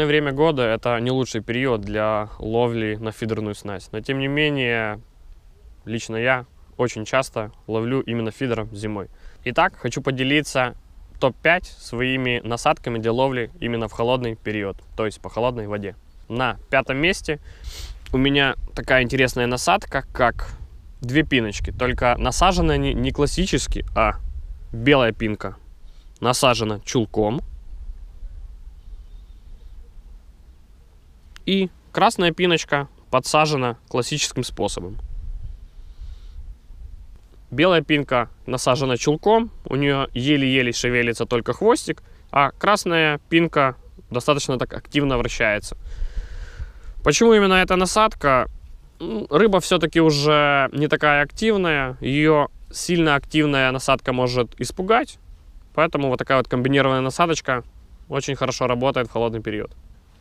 холодное время года – это не лучший период для ловли на фидерную снасть. Но, тем не менее, лично я очень часто ловлю именно фидером зимой. Итак, хочу поделиться топ-5 своими насадками для ловли именно в холодный период, то есть по холодной воде. На пятом месте у меня такая интересная насадка, как две пиночки, только насажены они не классически, а белая пинка насажена чулком, И красная пиночка подсажена классическим способом. Белая пинка насажена чулком, у нее еле-еле шевелится только хвостик, а красная пинка достаточно так активно вращается. Почему именно эта насадка? Ну, рыба все-таки уже не такая активная, ее сильно активная насадка может испугать, поэтому вот такая вот комбинированная насадочка очень хорошо работает в холодный период.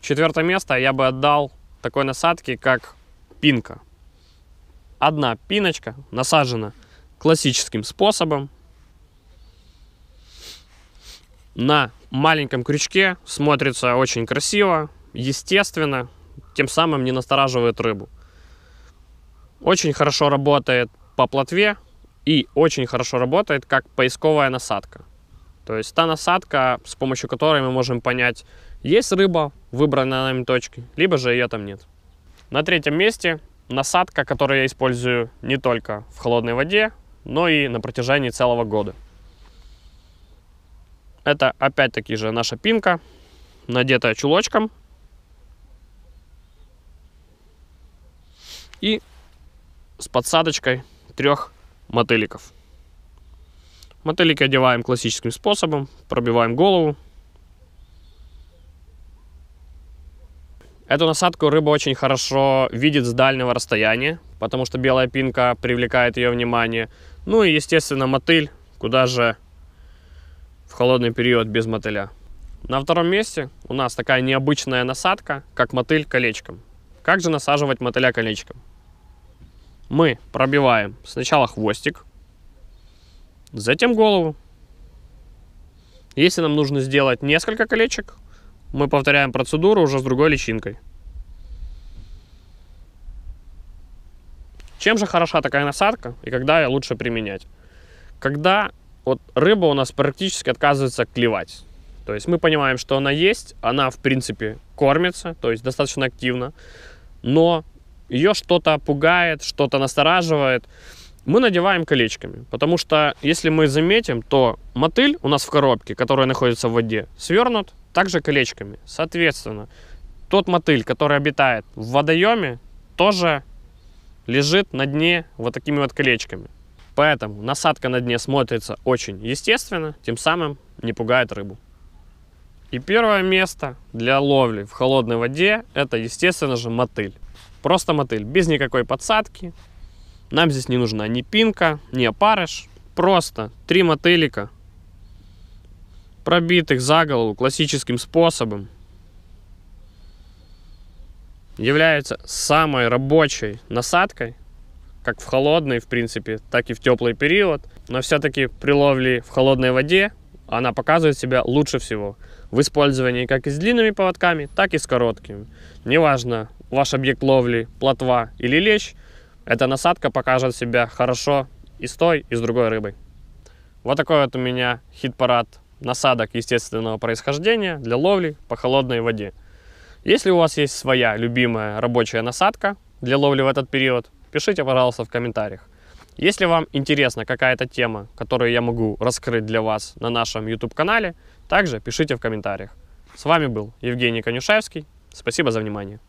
Четвертое место я бы отдал такой насадке, как пинка. Одна пиночка насажена классическим способом. На маленьком крючке смотрится очень красиво, естественно, тем самым не настораживает рыбу. Очень хорошо работает по плотве и очень хорошо работает как поисковая насадка. То есть та насадка, с помощью которой мы можем понять, есть рыба, выбранная нами точки, либо же ее там нет. На третьем месте насадка, которую я использую не только в холодной воде, но и на протяжении целого года. Это опять-таки же наша пинка, надетая чулочком. И с подсадочкой трех мотыликов. Мотылик одеваем классическим способом, пробиваем голову. Эту насадку рыба очень хорошо видит с дальнего расстояния, потому что белая пинка привлекает ее внимание. Ну и, естественно, мотыль, куда же в холодный период без мотыля. На втором месте у нас такая необычная насадка, как мотыль колечком. Как же насаживать мотыля колечком? Мы пробиваем сначала хвостик, затем голову. Если нам нужно сделать несколько колечек, мы повторяем процедуру уже с другой личинкой. Чем же хороша такая насадка и когда ее лучше применять? Когда вот рыба у нас практически отказывается клевать. То есть мы понимаем, что она есть, она в принципе кормится, то есть достаточно активно, но ее что-то пугает, что-то настораживает мы надеваем колечками, потому что, если мы заметим, то мотыль у нас в коробке, которая находится в воде, свернут также колечками. Соответственно, тот мотыль, который обитает в водоеме, тоже лежит на дне вот такими вот колечками. Поэтому насадка на дне смотрится очень естественно, тем самым не пугает рыбу. И первое место для ловли в холодной воде – это, естественно же, мотыль. Просто мотыль, без никакой подсадки, нам здесь не нужна ни пинка, ни опарыш. Просто три мотылика, пробитых за голову классическим способом, является самой рабочей насадкой, как в холодный, в принципе, так и в теплый период. Но все-таки при ловле в холодной воде она показывает себя лучше всего в использовании как и с длинными поводками, так и с короткими. Неважно, ваш объект ловли плотва или лещ – эта насадка покажет себя хорошо и с той, и с другой рыбой. Вот такой вот у меня хит-парад насадок естественного происхождения для ловли по холодной воде. Если у вас есть своя любимая рабочая насадка для ловли в этот период, пишите, пожалуйста, в комментариях. Если вам интересна какая-то тема, которую я могу раскрыть для вас на нашем YouTube-канале, также пишите в комментариях. С вами был Евгений Конюшевский. Спасибо за внимание.